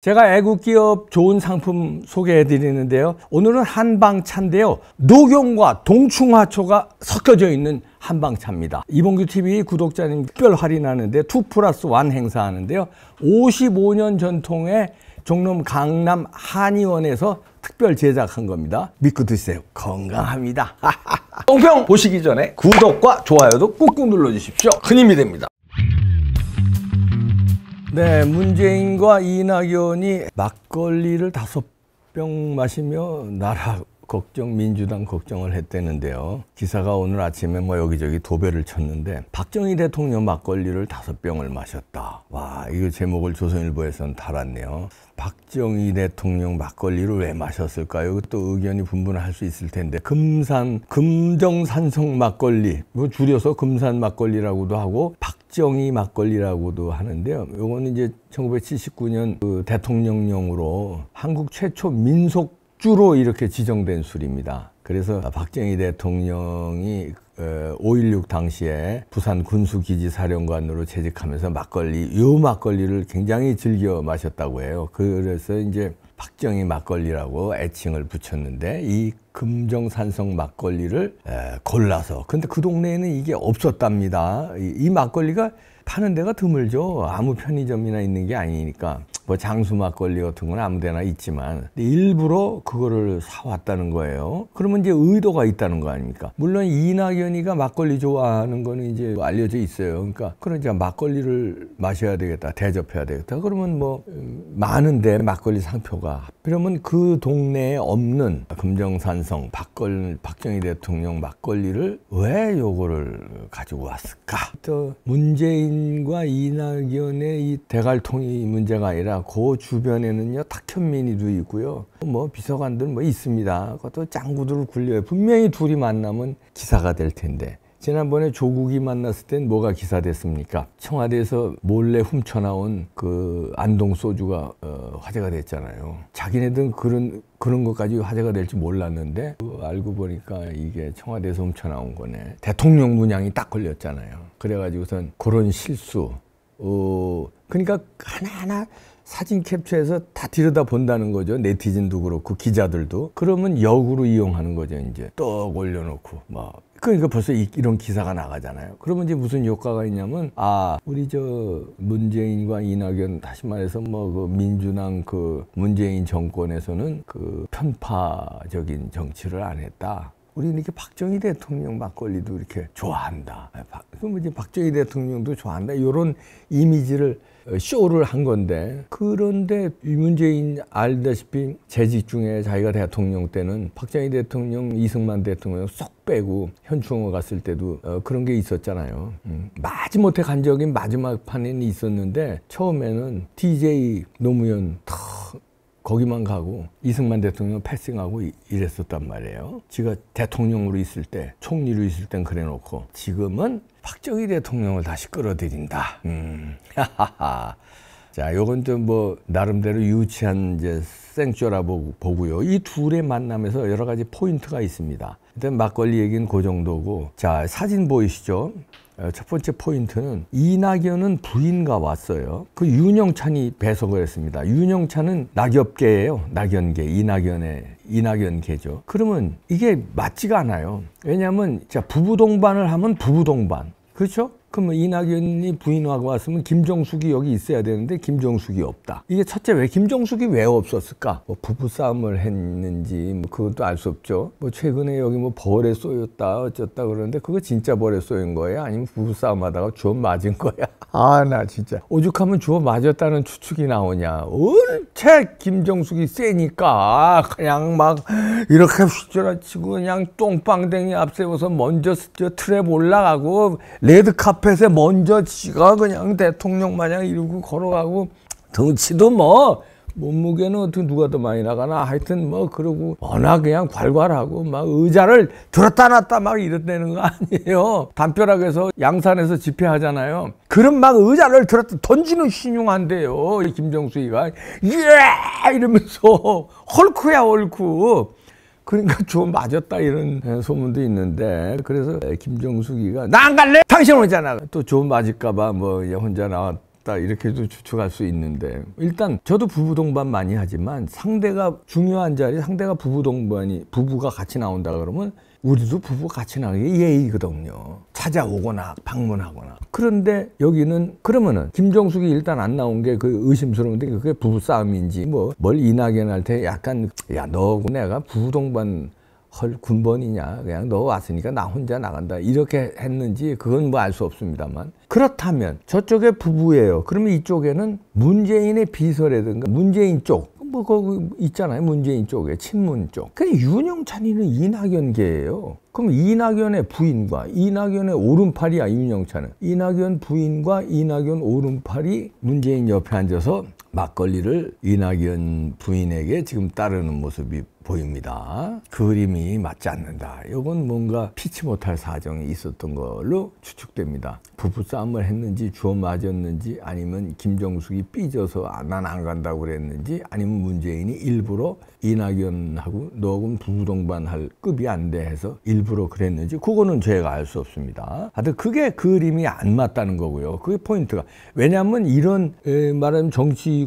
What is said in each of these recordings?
제가 애국기업 좋은 상품 소개해 드리는데요. 오늘은 한방차인데요. 녹용과 동충하초가 섞여져 있는 한방차입니다. 이봉규 TV 구독자님 특별 할인하는데 2 플러스 1 행사하는데요. 55년 전통의 종로 강남 한의원에서 특별 제작한 겁니다. 믿고 드세요. 건강합니다. 동평 보시기 전에 구독과 좋아요도 꾹꾹 눌러주십시오. 큰 힘이 됩니다. 네, 문재인과 이낙연이 막걸리를 다섯 병 마시며 나라 걱정 민주당 걱정을 했대는데요. 기사가 오늘 아침에 뭐 여기저기 도배를 쳤는데 박정희 대통령 막걸리를 다섯 병을 마셨다. 와 이거 제목을 조선일보에선 달았네요. 박정희 대통령 막걸리를 왜 마셨을까요? 또 의견이 분분할 수 있을 텐데 금산 금정산성 막걸리 뭐 줄여서 금산 막걸리라고도 하고 박정희 막걸리라고도 하는데요. 요거는 이제 1979년 그 대통령령으로 한국 최초 민속 주로 이렇게 지정된 술입니다. 그래서 박정희 대통령이 5.16 어, 당시에 부산 군수기지 사령관으로 재직하면서 막걸리, 요 막걸리를 굉장히 즐겨 마셨다고 해요. 그래서 이제 박정희 막걸리라고 애칭을 붙였는데 이 금정산성 막걸리를 골라서 근데 그 동네에는 이게 없었답니다. 이 막걸리가 파는 데가 드물죠. 아무 편의점이나 있는 게 아니니까 뭐 장수 막걸리 같은 건 아무데나 있지만 일부러 그거를 사왔다는 거예요. 그러면 이제 의도가 있다는 거 아닙니까? 물론 이낙연이가 막걸리 좋아하는 거는 이제 알려져 있어요. 그러니까 그런 이제 막걸리를 마셔야 되겠다, 대접해야 되겠다. 그러면 뭐 음, 많은데 막걸리 상표가 그러면 그 동네에 없는 금정산성 박걸 박정희 대통령 막걸리를 왜 요거를 가지고 왔을까? 또 문재인과 이낙연의 이 대갈통이 문제가 아니라 있그 주변에는요 탁현민이도 있고요, 뭐 비서관들 뭐 있습니다. 그것도 짱구들 을 굴려요. 분명히 둘이 만나면 기사가 될 텐데. 지난번에 조국이 만났을 땐 뭐가 기사됐습니까? 청와대에서 몰래 훔쳐나온 그 안동 소주가 어, 화제가 됐잖아요. 자기네들은 그런 그런 것까지 화제가 될지 몰랐는데 그 알고 보니까 이게 청와대에서 훔쳐나온 거네. 대통령 문양이 딱 걸렸잖아요. 그래가지고선 그런 실수. 어, 그러니까 하나하나 사진 캡처해서 다 들여다 본다는 거죠. 네티즌도 그렇고 기자들도. 그러면 역으로 이용하는 거죠. 이제 떡 올려놓고 막 그러니까 벌써 이, 이런 기사가 나가잖아요. 그러면 이제 무슨 효과가 있냐면 아 우리 저 문재인과 이낙연 다시 말해서 뭐 그 민주당 그 문재인 정권에서는 그 편파적인 정치를 안 했다. 우리는 이렇게 박정희 대통령 막걸리도 이렇게 좋아한다. 아, 박, 이제 박정희 대통령도 좋아한다. 이런 이미지를 쇼를 한 건데 그런데 문재인 알다시피 재직 중에 자기가 대통령 때는 박정희 대통령, 이승만 대통령 쏙 빼고 현충원 갔을 때도 어, 그런 게 있었잖아요. 음. 마지못해 간 적인 마지막 판는 있었는데 처음에는 DJ 노무현 턱 거기만 가고 이승만 대통령 패싱하고 이랬었단 말이에요. 지가 대통령으로 있을 때 총리로 있을 땐 그래놓고 지금은 박정희 대통령을 다시 끌어들인다. 음. 자, 요건 좀 뭐 나름대로 유치한 이제 생쇼라 보고요. 이 둘의 만남에서 여러 가지 포인트가 있습니다. 일단 막걸리 얘기는 그 정도고 자 사진 보이시죠? 어, 첫 번째 포인트는 이낙연은 부인과 왔어요. 그 윤영찬이 배석을 했습니다. 윤영찬은 낙엽계예요. 낙연계, 이낙연의 이낙연계죠. 그러면 이게 맞지가 않아요. 왜냐하면 부부 동반을 하면 부부 동반, 그렇죠? 그러면 이낙연이 부인하고 왔으면 김정숙이 여기 있어야 되는데 김정숙이 없다. 이게 첫째 왜 김정숙이 왜 없었을까? 뭐 부부싸움을 했는지 뭐 그것도 알 수 없죠. 뭐 최근에 여기 뭐 벌에 쏘였다 어쨌다 그러는데 그거 진짜 벌에 쏘인 거야 아니면 부부싸움하다가 주워 맞은 거야? 아 나 진짜 오죽하면 주워 맞았다는 추측이 나오냐? 은채 김정숙이 세니까 그냥 막 이렇게 휘저라치고 그냥 똥방댕이 앞세워서 먼저 트랩 올라가고 레드카 앞에서 먼저 지가 그냥 대통령 마냥 이러고 걸어가고 덩치도 뭐 몸무게는 어떻게 누가 더 많이 나가나 하여튼 뭐 그러고 워낙 그냥 괄괄하고 막 의자를 들었다 놨다 막 이랬다는 거 아니에요 담벼락에서 양산에서 집회하잖아요 그런막 의자를 들었다 던지는 신용한데요 김정수이가 예 이러면서 헐크야 헐크 그러니까 좀 맞았다 이런 소문도 있는데 그래서 김정숙이가 나 안 갈래? 당신 오잖아. 또좀 맞을까봐 뭐 혼자 나왔다 이렇게도 추측할 수 있는데 일단 저도 부부 동반 많이 하지만 상대가 중요한 자리 상대가 부부 동반이 부부가 같이 나온다 그러면 우리도 부부 같이 나가게 예의거든요. 찾아오거나 방문하거나. 그런데 여기는 그러면은 김종숙이 일단 안 나온 게 그 의심스러운데 그게 부부 싸움인지 뭐 뭘 이낙연 한테 약간 야너고 내가 부부 동반 헐 군번이냐 그냥 너 왔으니까 나 혼자 나간다 이렇게 했는지 그건 뭐 알 수 없습니다만 그렇다면 저쪽에 부부예요 그러면 이쪽에는 문재인의 비서라든가 문재인 쪽뭐 거기 그 있잖아요 문재인 쪽에 친문 쪽. 그 윤영찬이는 이낙연계예요. 그럼 이낙연의 부인과 이낙연의 오른팔이야 윤영찬은. 이낙연 부인과 이낙연 오른팔이 문재인 옆에 앉아서 막걸리를 이낙연 부인에게 지금 따르는 모습이 보입니다. 그 그림이 맞지 않는다. 이건 뭔가 피치 못할 사정이 있었던 걸로 추측됩니다. 부부싸움을 했는지 주워 맞았는지 아니면 김정숙이 삐져서 아, 난안 간다고 그랬는지 아니면 문재인이 일부러 이낙연하고 너군 부부 동반할 급이 안 돼 해서 일부러 그랬는지 그거는 제가 알 수 없습니다. 하여튼 그게 그림이 안 맞다는 거고요. 그게 포인트가 왜냐하면 이런 말하면 정치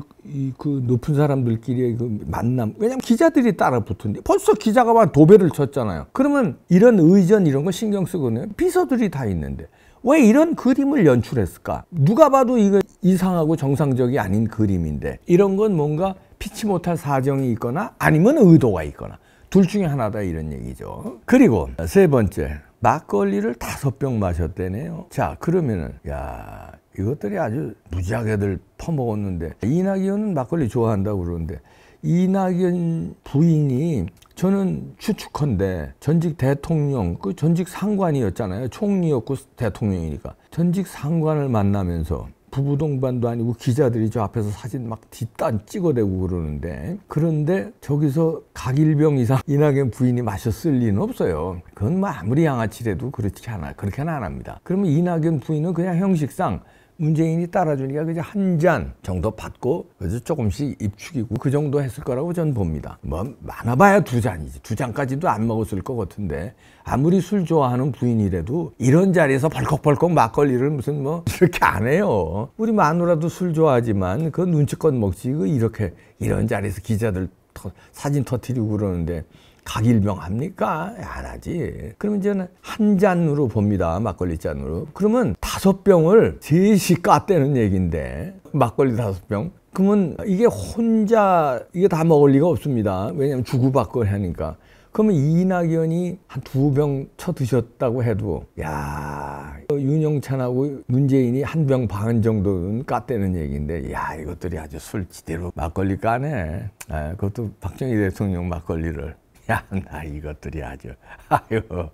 그 높은 사람들끼리의 그 만남 왜냐하면 기자들이 따라 붙은데 벌써 기자가 와 도배를 쳤잖아요. 그러면 이런 의전 이런 거 신경 쓰고는요 비서들이 다 있는데 왜 이런 그림을 연출했을까? 누가 봐도 이거 이상하고 정상적이 아닌 그림인데 이런 건 뭔가 피치 못할 사정이 있거나 아니면 의도가 있거나 둘 중에 하나다 이런 얘기죠. 그리고 세 번째 막걸리를 다섯 병 마셨대네요. 자 그러면은 야 이것들이 아주 무지하게들 퍼먹었는데 이낙연은 막걸리 좋아한다고 그러는데 이낙연 부인이 저는 추측컨대 전직 대통령, 그 전직 상관이었잖아요. 총리였고 대통령이니까. 전직 상관을 만나면서 부부 동반도 아니고 기자들이 저 앞에서 사진 막 뒷단 찍어대고 그러는데 그런데 저기서 각일병 이상 이낙연 부인이 마셨을 리는 없어요. 그건 뭐 아무리 양아치래도 그렇지 않아 그렇게는 안 합니다. 그러면 이낙연 부인은 그냥 형식상 문재인이 따라주니까 그냥 한잔 정도 받고 그래서 조금씩 입축이고 그 정도 했을 거라고 저는 봅니다. 뭐 많아봐야 두 잔이지 두 잔까지도 안 먹었을 것 같은데 아무리 술 좋아하는 부인이라도 이런 자리에서 벌컥벌컥 막걸리를 무슨 뭐 이렇게 안 해요. 우리 마누라도 술 좋아하지만 그 눈치껏 먹지 그 이렇게 이런 자리에서 기자들 터, 사진 터뜨리고 그러는데 각일병합니까안 하지. 그럼 이제는 한 잔으로 봅니다. 막걸리 잔으로. 그러면 다섯 병을 셋이 깠대는 얘기인데 막걸리 다섯 병. 그러면 이게 혼자 이게 다 먹을 리가 없습니다. 왜냐하면 주고받고 하니까. 그러면 이낙연이 한 두 병 쳐드셨다고 해도 야 윤영찬하고 문재인이 한 병 반 정도는 깠대는 얘기인데 야 이것들이 아주 술 지대로 막걸리 까네 아, 그것도 박정희 대통령 막걸리를 참나 아, 이것들이 아주 아유 어?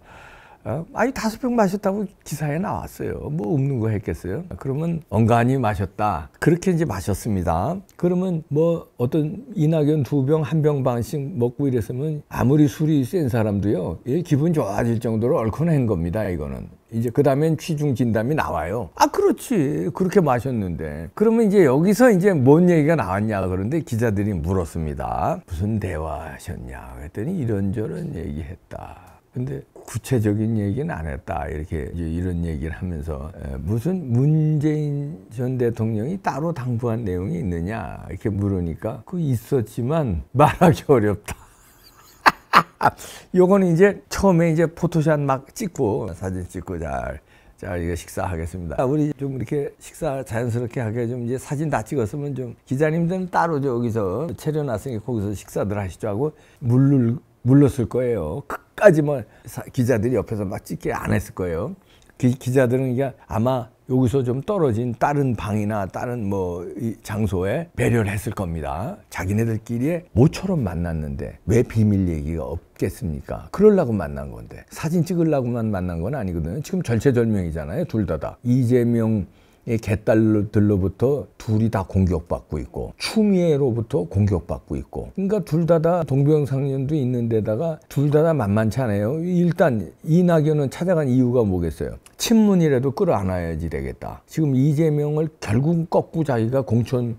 아니 다섯 병 마셨다고 기사에 나왔어요. 뭐 없는 거 했겠어요? 그러면 엉간히 마셨다. 그렇게 이제 마셨습니다. 그러면 뭐 어떤 이낙연 두 병, 한 병 반씩 먹고 이랬으면 아무리 술이 센 사람도요. 예, 기분 좋아질 정도로 얼큰한 겁니다. 이거는. 이제 그 다음엔 취중 진담이 나와요. 아 그렇지 그렇게 마셨는데 그러면 이제 여기서 이제 뭔 얘기가 나왔냐 그런데 기자들이 물었습니다. 무슨 대화하셨냐 그랬더니 이런저런 얘기했다. 근데 구체적인 얘기는 안 했다 이렇게 이런 제이 얘기를 하면서 무슨 문재인 전 대통령이 따로 당부한 내용이 있느냐 이렇게 물으니까 그 있었지만 말하기 어렵다 아, 요거는 이제 처음에 이제 포토샵막 찍고 사진 찍고 잘. 자, 이거 식사하겠습니다. 아, 우리 좀 이렇게 식사 자연스럽게 하게 좀 이제 사진 다 찍었으면 좀 기자님들은 따로 저기서 차려놨으니까 거기서 식사들 하시죠 하고 물을 물렀을 거예요. 끝까지 뭐 기자들이 옆에서 막 찍게 안 했을 거예요. 기, 기자들은 이게 아마 여기서 좀 떨어진 다른 방이나 다른 뭐 이 장소에 배려를 했을 겁니다. 자기네들끼리 모처럼 만났는데 왜 비밀 얘기가 없겠습니까? 그럴라고 만난 건데 사진 찍으려고만 만난 건 아니거든요. 지금 절체절명이잖아요. 둘 다 다. 이재명 개딸들로부터 둘이 다 공격받고 있고 추미애로부터 공격받고 있고 그러니까 둘 다다 동병상련도 있는데다가 둘 다다 만만치 않아요. 일단 이낙연은 찾아간 이유가 뭐겠어요? 친문이라도 끌어안아야지 되겠다. 지금 이재명을 결국 꺾고 자기가 공천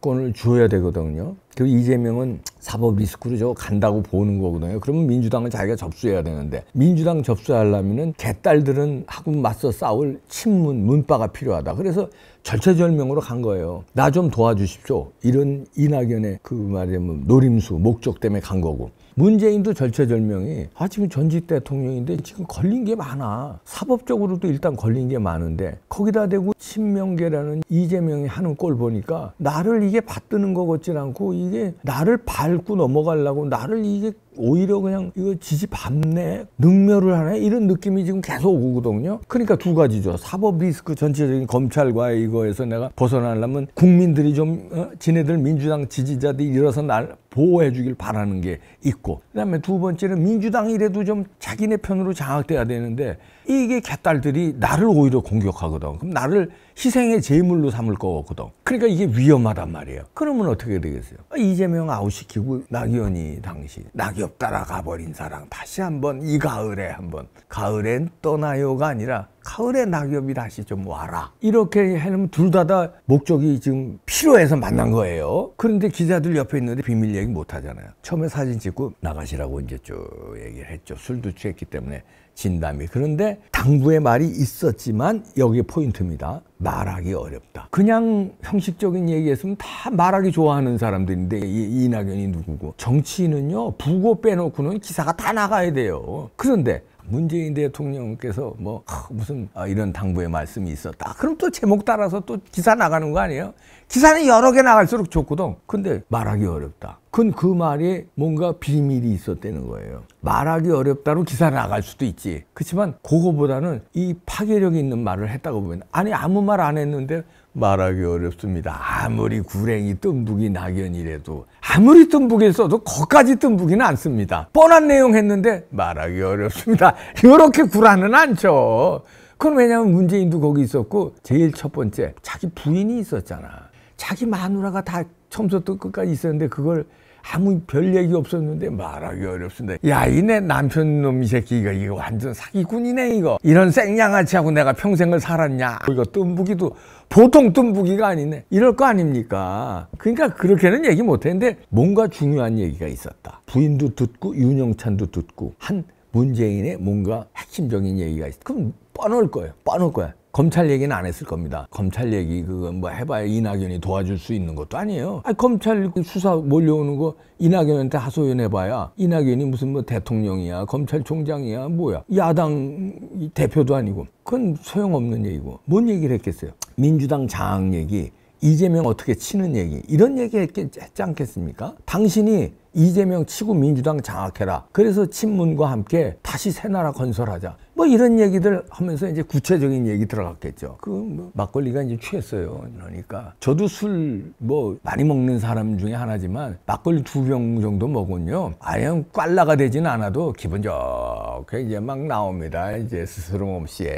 권을 주어야 되거든요. 그리고 이재명은 사법 리스크로 저 간다고 보는 거거든요. 그러면 민주당은 자기가 접수해야 되는데 민주당 접수하려면은 개딸들은 학고 맞서 싸울 친문 문파가 필요하다. 그래서 절체절명으로 간 거예요. 나 좀 도와주십시오. 이런 이낙연의 그 말하면 노림수 목적 때문에 간 거고. 문재인도 절체절명이 아 지금 전직 대통령인데 지금 걸린 게 많아 사법적으로도 일단 걸린 게 많은데 거기다 대고 친명계라는 이재명이 하는 꼴 보니까 나를 이게 받드는 거 같진 않고 이게 나를 밟고 넘어가려고 나를 이게 오히려 그냥 이거 지지밟네 능멸을 하네 이런 느낌이 지금 계속 오거든요 그러니까 두 가지죠 사법 리스크 전체적인 검찰과의 이거에서 내가 벗어나려면 국민들이 좀 어? 지네들 민주당 지지자들이 일어서 날 보호해 주길 바라는 게 있고 그다음에 두 번째는 민주당이 이래도 좀 자기네 편으로 장악돼야 되는데 이게 개딸들이 나를 오히려 공격하거든 그럼 나를 희생의 제물로 삼을 거거든 그러니까 이게 위험하단 말이에요 그러면 어떻게 되겠어요 아, 이재명 아웃시키고 낙연이 당시 낙엽 따라가 버린 사람 다시 한번 이 가을에 한번 가을엔 떠나요가 아니라 가을에 낙엽이라 시좀 뭐 와라. 이렇게 해놓으면 둘 다 다 목적이 지금 필요해서 만난 거예요. 그런데 기자들 옆에 있는데 비밀 얘기 못 하잖아요. 처음에 사진 찍고 나가시라고 이제 쭉 얘기를 했죠. 술도 취했기 때문에 진담이. 그런데 당부의 말이 있었지만 여기에 포인트입니다. 말하기 어렵다. 그냥 형식적인 얘기했으면 다 말하기 좋아하는 사람들인데 이, 이낙연이 누구고 정치인은요 부고 빼놓고는 기사가 다 나가야 돼요. 그런데 문재인 대통령께서 뭐 아, 무슨 아, 이런 당부의 말씀이 있었다. 그럼 또 제목 따라서 또 기사 나가는 거 아니에요? 기사는 여러 개 나갈수록 좋거든. 근데 말하기 어렵다. 그건 그 말에 뭔가 비밀이 있었다는 거예요. 말하기 어렵다로 기사 나갈 수도 있지. 그렇지만 그거보다는 이 파괴력이 있는 말을 했다고 보면 아니 아무 말 말안 했는데 말하기 어렵습니다. 아무리 구랭이 뜸북이 낙연이래도 아무리 뜸북이 써도 거까지 뜸북이는 않습니다. 뻔한 내용 했는데 말하기 어렵습니다. 이렇게 구라는 않죠. 그건 왜냐하면 문재인도 거기 있었고 제일 첫 번째 자기 부인이 있었잖아. 자기 마누라가 다 처음부터 끝까지 있었는데 그걸 아무 별 얘기 없었는데 말하기 어렵습니다. 야, 이내 남편 놈이 새끼가 이거 완전 사기꾼이네 이거. 이런 생양아치하고 내가 평생을 살았냐. 이거 뜸부기도 보통 뜸부기가 아니네. 이럴 거 아닙니까? 그러니까 그렇게는 얘기 못 했는데 뭔가 중요한 얘기가 있었다. 부인도 듣고 윤영찬도 듣고 한 문재인의 뭔가 핵심적인 얘기가 있어. 그럼 뻔할 거예요. 뻔할 거야. 검찰 얘기는 안 했을 겁니다. 검찰 얘기 그건 뭐 해봐야 이낙연이 도와줄 수 있는 것도 아니에요. 아니, 검찰 그 수사 몰려오는 거 이낙연한테 하소연해봐야 이낙연이 무슨 뭐 대통령이야 검찰총장이야 뭐야 야당 대표도 아니고 그건 소용없는 얘기고 뭔 얘기를 했겠어요. 민주당 장 얘기 이재명 어떻게 치는 얘기 이런 얘기 했지 겠 않겠습니까? 당신이 이재명 치고 민주당 장악해라. 그래서 친문과 함께 다시 새나라 건설하자. 뭐 이런 얘기들 하면서 이제 구체적인 얘기 들어갔겠죠. 그뭐 막걸리가 이제 취했어요. 그러니까 저도 술 뭐 많이 먹는 사람 중에 하나지만 막걸리 두 병 정도 먹으면요. 아예 꽐라가 되진 않아도 기분 좋게 이제 막 나옵니다. 이제 스스럼 없이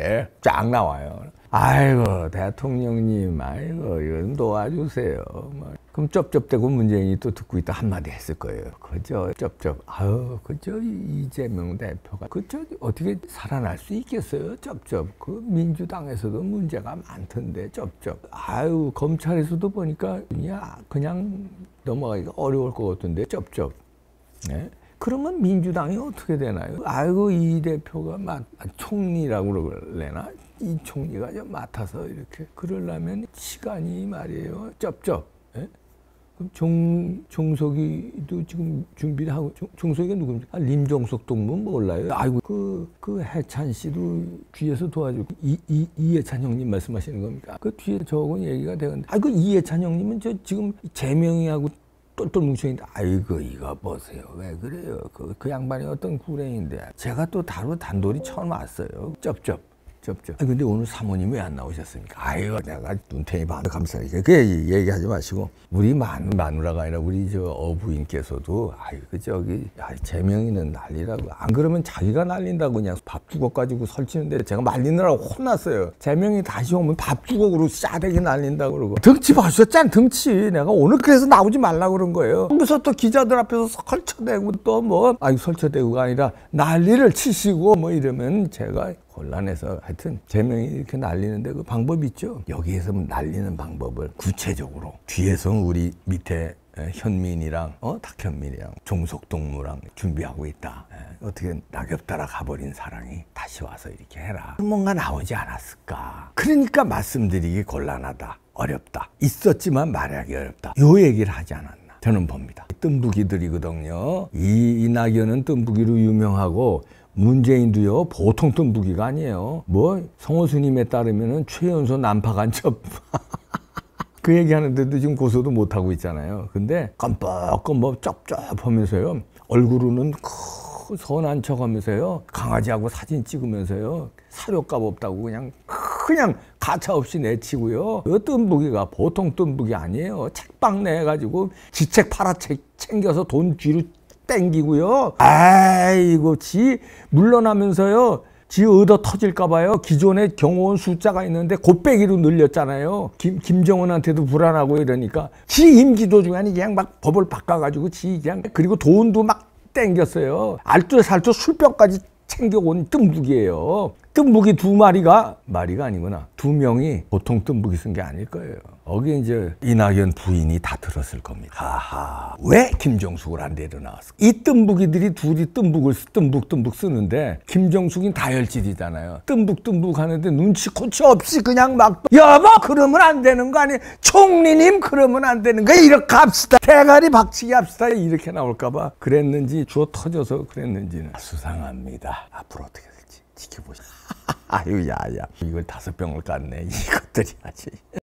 쫙 나와요. 아이고 대통령님 아이고 이건 도와주세요. 막. 뭐. 그럼 쩝쩝대고 문재인이 또 듣고 있다 한마디 했을 거예요. 그저 쩝쩝 아유 그저 이재명 대표가 그저 어떻게 살아날 수 있겠어요 쩝쩝 그 민주당에서도 문제가 많던데 쩝쩝 아유 검찰에서도 보니까 그냥, 그냥 넘어가기가 어려울 것 같은데 쩝쩝 네? 그러면 민주당이 어떻게 되나요? 아이고 이 대표가 막 총리라고 그러려나 이 총리가 좀 맡아서 이렇게 그러려면 시간이 말이에요. 쩝쩝. 예? 그럼 종, 종석이도 지금 준비를 하고, 종, 종석이가 누구니까 아, 림종석 동문 몰라요. 아이고, 그, 그 해찬 씨도 뒤에서 도와주고, 이, 이, 이해찬 형님 말씀하시는 겁니까? 그 뒤에 저하 얘기가 되는데, 아이고, 이해찬 형님은 저 지금 재명이하고 똘똘 뭉쳐있는데 아이고 이거 보세요 왜 그래요 그, 그 양반이 어떤 구레인데 제가 또 다루 단돌이 처음 왔어요 쩝쩝 접죠 아니, 근데 오늘 사모님 왜 안 나오셨습니까? 아유, 내가 눈탱이 반 감사하니까. 그 얘기하지 마시고. 우리 만, 마누라가 아니라 우리 저 어부인께서도, 아유, 그 저기, 아 재명이는 난리라고. 안 그러면 자기가 날린다고 그냥 밥 주걱 가지고 설치는데 제가 말리느라고 혼났어요. 재명이 다시 오면 밥 주걱으로 싸대기 날린다고 그러고. 등치 봐주셨잖아, 등치. 내가 오늘 그래서 나오지 말라고 그런 거예요. 그래서 또 기자들 앞에서 설쳐대고 또 뭐, 아유, 설쳐대고가 아니라 난리를 치시고 뭐 이러면 제가 곤란해서 하여튼 제명이 이렇게 날리는데 그 방법이 있죠. 여기에서 날리는 방법을 구체적으로 뒤에서 우리 밑에 현민이랑 어 탁현민이랑 종속동무랑 준비하고 있다. 어떻게 낙엽 따라 가버린 사랑이 다시 와서 이렇게 해라. 뭔가 나오지 않았을까. 그러니까 말씀드리기 곤란하다. 어렵다. 있었지만 말하기 어렵다. 요 얘기를 하지 않았나. 저는 봅니다. 뜸부기들이거든요. 이 이낙연은 뜸부기로 유명하고 문재인도요 보통 뜬 무기가 아니에요. 뭐성호수님에따르면 최연소 난파 간첩. 그 얘기하는데도 지금 고소도 못하고 있잖아요. 근데 깜빡깜빡 뭐 쩝쩝하면서요. 얼굴은는크 선한 척하면서요. 강아지하고 사진 찍으면서요. 사료값 없다고 그냥 그냥 가차없이 내치고요. 그 뜸부기가 보통 뜬부기 아니에요. 책방 내가지고 지책 팔아책 챙겨서 돈 뒤로 땡기고요. 아이고 지 물러나면서요. 지 얻어 터질까 봐요. 기존에 경호원 숫자가 있는데 곱빼기로 늘렸잖아요. 김, 김정은한테도 불안하고 이러니까 지 임기 도중에 그냥 막 법을 바꿔가지고 지 그냥 그리고 돈도 막 땡겼어요. 알뜰살뜰 술병까지 챙겨온 뜸북이에요. 뜸무기두 마리가 말이가 아니구나 두 명이 보통 뜸무기쓴게 아닐 거예요 거기 이제 이낙연 부인이 다 들었을 겁니다 하하 왜 김정숙을 안 데려 나왔어 이뜸무기들이 둘이 뜸북을뜸북뜸북 쓰는데 김정숙이 다혈질이잖아요 뜸북뜸북 하는데 눈치 코치 없이 그냥 막 여보 그러면 안 되는 거 아니 총리님 그러면 안 되는 거 이렇게 합시다 대가리 박치기 합시다 이렇게 나올까 봐 그랬는지 주어 터져서 그랬는지는 수상합니다 앞으로 어떻게 될지 지켜보시죠 아유 야야 이걸 다섯 병을 깠네 이것들이 아직